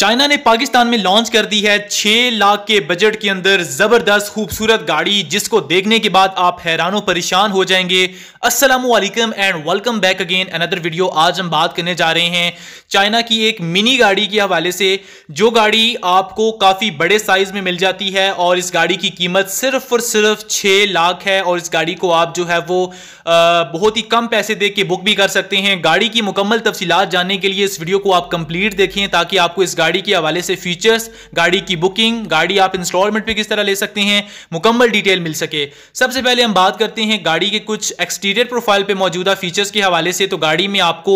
China ने पाकिस्तान में launch कर दी है 6 लाख के बजट के अंदर जबरदस्त खूबसूरत गाड़ी जिसको देखने के बाद आप हैरानों परेशान हो जाएंगे असलम and welcome back again another video आज हम बात करने जा रहे हैं चाइना की एक मिनी गाड़ी के हवाले से जो गाड़ी आपको काफ़ी बड़े साइज में मिल जाती है और इस गाड़ी की कीमत सिर्फ और सिर्फ छः लाख है और इस गाड़ी को आप जो है वो बहुत ही कम पैसे दे के बुक भी कर सकते हैं गाड़ी की मुकम्मल तफसीत जानने के लिए इस वीडियो को आप कंप्लीट देखें ताकि आपको इस गाड़ी गाड़ी के हवाले से फीचर्स गाड़ी की बुकिंग गाड़ी आप इंस्टॉलमेंट पे किस तरह ले सकते हैं मुकम्मल डिटेल मिल सके सबसे पहले हम बात करते हैं गाड़ी के कुछ एक्सटीरियर प्रोफाइल पे मौजूदा फीचर्स के हवाले से तो गाड़ी में आपको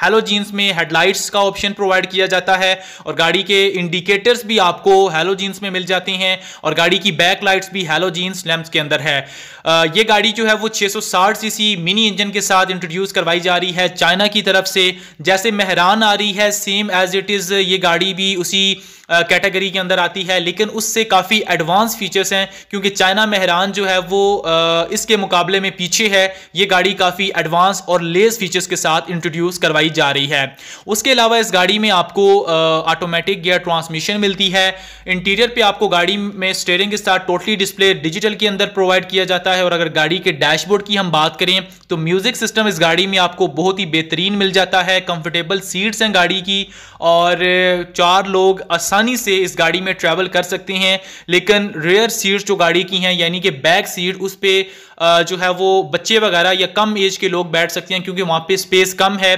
हेलो जीन्स में हेडलाइट्स का ऑप्शन प्रोवाइड किया जाता है और गाड़ी के इंडिकेटर्स भी आपको हेलो जीन्स में मिल जाते हैं और गाड़ी की बैक लाइट्स भी हेलो जीन्स लैम्प्स के अंदर है आ, ये गाड़ी जो है वो 660 सीसी मिनी इंजन के साथ इंट्रोड्यूस करवाई जा रही है चाइना की तरफ से जैसे मेहरान आ रही है सेम एज इट इज़ ये गाड़ी भी उसी कैटेगरी के अंदर आती है लेकिन उससे काफ़ी एडवांस फीचर्स हैं क्योंकि चाइना मेहरान जो है वो इसके मुकाबले में पीछे है ये गाड़ी काफ़ी एडवांस और लेस फीचर्स के साथ इंट्रोड्यूस करवाई जा रही है उसके अलावा इस गाड़ी में आपको ऑटोमेटिक गियर ट्रांसमिशन मिलती है इंटीरियर पर आपको गाड़ी में स्टेयरिंग के साथ टोटली डिस्प्ले डिजिटल के अंदर प्रोवाइड किया जाता है और अगर गाड़ी के डैशबोर्ड की हम बात करें तो म्यूजिक सिस्टम इस गाड़ी में आपको बहुत ही बेहतरीन मिल जाता है कंफर्टेबल सीट्स हैं गाड़ी की और चार लोग आसानी से इस गाड़ी में ट्रैवल कर सकते हैं लेकिन रेयर सीट जो गाड़ी की हैं यानी कि बैक सीट उस पर जो है वो बच्चे वगैरह या कम एज के लोग बैठ सकते हैं क्योंकि वहाँ पे स्पेस कम है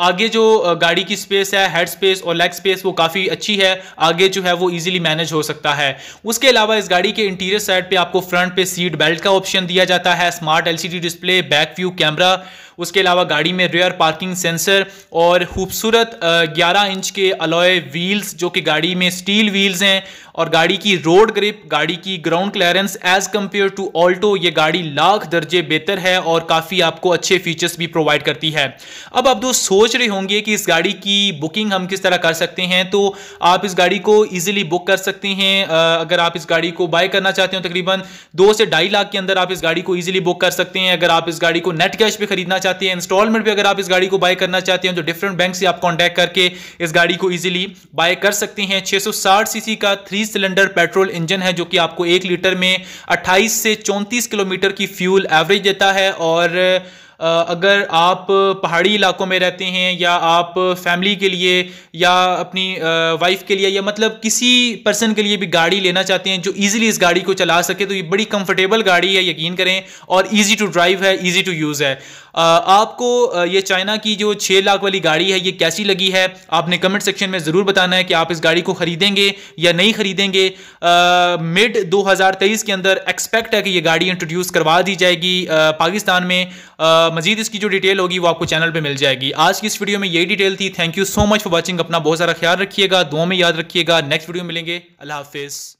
आगे जो गाड़ी की स्पेस है हेड स्पेस और लेग स्पेस वो काफ़ी अच्छी है आगे जो है वो ईजिली मैनेज हो सकता है उसके अलावा इस गाड़ी के इंटीरियर साइड पे आपको फ्रंट पे सीट बेल्ट का ऑप्शन दिया जाता है smart L display back view camera उसके अलावा गाड़ी में रेयर पार्किंग सेंसर और खूबसूरत 11 इंच के अलॉय व्हील्स जो कि गाड़ी में स्टील व्हील्स हैं और गाड़ी की रोड ग्रिप गाड़ी की ground clearance as compare to Alto ये गाड़ी लाख दर्जे बेहतर है और काफ़ी आपको अच्छे फीचर्स भी प्रोवाइड करती है अब आप दोस्त सोच रहे होंगे कि इस गाड़ी की बुकिंग हम किस तरह कर सकते हैं तो आप इस गाड़ी को ईजिली बुक कर सकते हैं अगर आप इस गाड़ी को बाय करना चाहते हो तो तकरीबन दो से ढाई लाख के अंदर आप इस गाड़ी को ईजिली बुक कर सकते हैं अगर आप इस गाड़ी को नेट कैश भी खरीदना चाहते हैं इंस्टॉलमेंट भी अगर आप इस गाड़ी को बाय करना चाहते हैं तो डिफरेंट बैंक से आप कॉन्टैक्ट करके इस गाड़ी को ईजिली बाय कर सकते हैं 660 सीसी का थ्री सिलेंडर पेट्रोल इंजन है जो कि आपको एक लीटर में 28 से 34 किलोमीटर की फ्यूल एवरेज देता है और अगर आप पहाड़ी इलाकों में रहते हैं या आप फैमिली के लिए या अपनी वाइफ के लिए या मतलब किसी पर्सन के लिए भी गाड़ी लेना चाहते हैं जो इजीली इस गाड़ी को चला सके तो ये बड़ी कंफर्टेबल गाड़ी है यकीन करें और इजी टू ड्राइव है इजी टू यूज़ है आपको ये चाइना की जो छः लाख वाली गाड़ी है ये कैसी लगी है आपने कमेंट सेक्शन में ज़रूर बताना है कि आप इस गाड़ी को ख़रीदेंगे या नहीं ख़रीदेंगे मिड 2023 के अंदर एक्सपेक्ट है कि ये गाड़ी इंट्रोड्यूस करवा दी जाएगी आ, पाकिस्तान में मजीद इसकी जो डिटेल होगी वो आपको चैनल पर मिल जाएगी आज की इस वीडियो में यही डिटेल थी thank you so much for watching अपना बहुत सारा ख्याल रखिएगा दो में याद रखिएगा नेक्स्ट वीडियो मिलेंगे अल्लाह हाफिज़